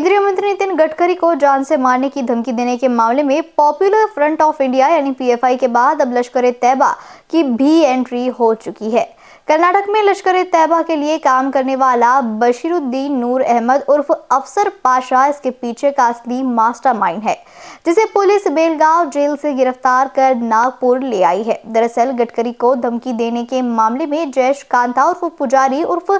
केंद्रीय मंत्री नितिन गडकरी को जान से मारने की धमकी देने के मामले में पॉपुलर फ्रंट ऑफ इंडिया यानी पीएफआई के बाद अब लश्कर तैयबा की भी एंट्री हो चुकी है कर्नाटक में लश्कर तैयबा के लिए काम करने वाला बशीरुद्दीन नूर अहमद उर्फ अफसर पाशा इसके पीछे का असली मास्टरमाइंड है जिसे पुलिस बेलगांव जेल से गिरफ्तार कर नागपुर ले आई है दरअसल गडकरी को धमकी देने के मामले में जयश कांता उर्फ पुजारी उर्फ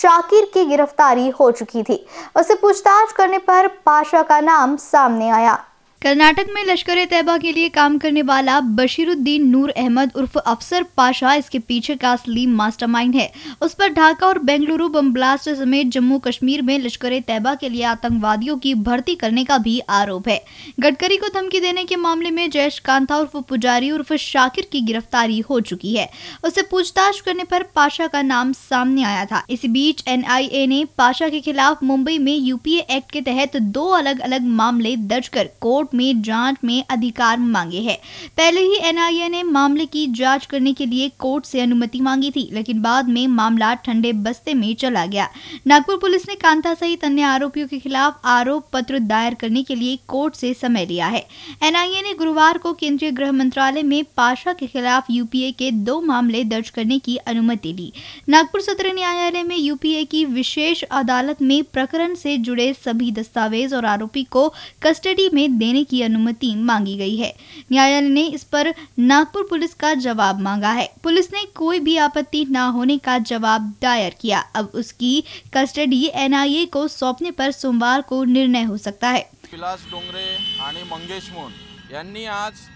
शाकिर की गिरफ्तारी हो चुकी थी उसे पूछताछ करने पर पाशा का नाम सामने आया कर्नाटक में लश्कर तैयबा के लिए काम करने वाला बशीरुद्दीन नूर अहमद उर्फ अफसर पाशा इसके पीछे का असली मास्टरमाइंड है उस पर ढाका और बेंगलुरु बम ब्लास्ट समेत जम्मू कश्मीर में लश्कर तैयबा के लिए आतंकवादियों की भर्ती करने का भी आरोप है गडकरी को धमकी देने के मामले में जयश कांता उर्फ पुजारी उर्फ शाकिर की गिरफ्तारी हो चुकी है उसे पूछताछ करने पर पाशा का नाम सामने आया था इसी बीच एन ने पाशा के खिलाफ मुंबई में यूपीए एक्ट के तहत दो अलग अलग मामले दर्ज कर कोर्ट कोर्ट में जांच में अधिकार मांगे हैं पहले ही एनआईए ने मामले की जांच करने के लिए कोर्ट से अनुमति मांगी थी लेकिन बाद में मामला ठंडे बस्ते में चला गया नागपुर पुलिस ने कांता सहित अन्य आरोपियों के खिलाफ आरोप पत्र दायर करने के लिए कोर्ट से समय लिया है एनआईए ने गुरुवार को केंद्रीय गृह मंत्रालय में पाशा के खिलाफ यूपीए के दो मामले दर्ज करने की अनुमति ली नागपुर सत्र न्यायालय में यूपीए की विशेष अदालत में प्रकरण से जुड़े सभी दस्तावेज और आरोपी को कस्टडी में देने करने की अनुमति मांगी गई है न्यायालय ने इस पर नागपुर पुलिस का जवाब मांगा है पुलिस ने कोई भी आपत्ति न होने का जवाब दायर किया अब उसकी कस्टडी एनआईए को सौंपने पर सोमवार को निर्णय हो सकता है विलास डोंगरे मंगेश मोन आज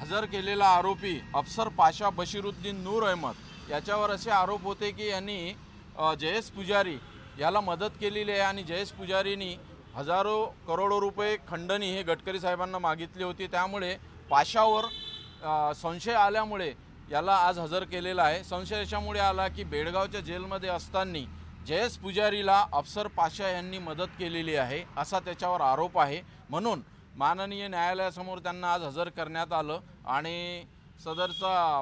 हजर के आरोपी अफसर पाशा बशीरुद्दीन नूर अहमद याच्यावर आरोप होते कि जयेश पुजारी याला मदद के लिए आणि जयेश पुजारीनी हजारो करोडो रुपये खंडणी हे गडकरी साहेबांना मागितली होती त्यामुळे पाशावर संशय आल्यामुळे याला आज हजर केलेला आहे संशय याच्यामुळे आला की बेळगावच्या जेलमध्ये असताना जयेश पुजारीला अफसर पाशा यांनी मदत केलेली आहे असा त्याच्यावर आरोप आहे म्हणून माननीय न्यायालयासमोर त्यांना आज हजर करण्यात आलं आणि सदरचा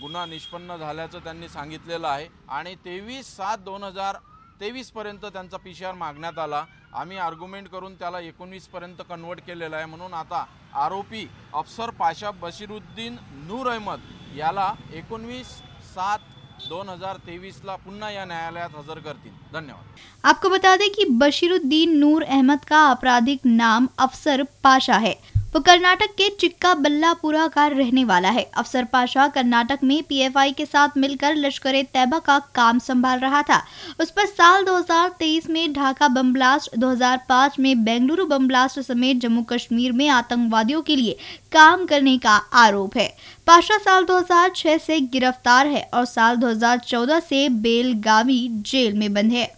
गुन्हा निष्पन्न झाल्याचं त्यांनी सांगितलेलं आहे आणि तेवीस सात दोन हजार तेवीसपर्यंत त्यांचा पी सी आर मागण्यात आला आम्ही आर्ग्युमेंट करून त्याला एकोणवीसपर्यंत कन्वर्ट केलेला आहे म्हणून आता आरोपी अफसर पाशा बशीरुद्दीन नूर अहमद याला एकोणवीस सात दोन हजार तेवीसला ला पुन्हा या न्यायालयात हजर करतील धन्यवाद आपको बता दें कि बशीरुद्दीन नूर अहमद का आपराधिक नाम अफसर पाशा है वो कर्नाटक के चिक्का बल्लापुरा का रहने वाला है अफसर पाशा कर्नाटक में पीएफआई के साथ मिलकर लश्कर तैबा का काम संभाल रहा था उस पर साल 2023 में ढाका बम ब्लास्ट 2005 में बेंगलुरु बम ब्लास्ट समेत जम्मू कश्मीर में आतंकवादियों के लिए काम करने का आरोप है पाशा साल 2006 से गिरफ्तार है और साल 2014 से बेलगावी जेल में बंद है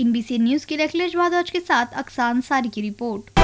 इनबीसी न्यूज के लिए अखिलेश भारद्वाज के साथ अक्सान सारी की रिपोर्ट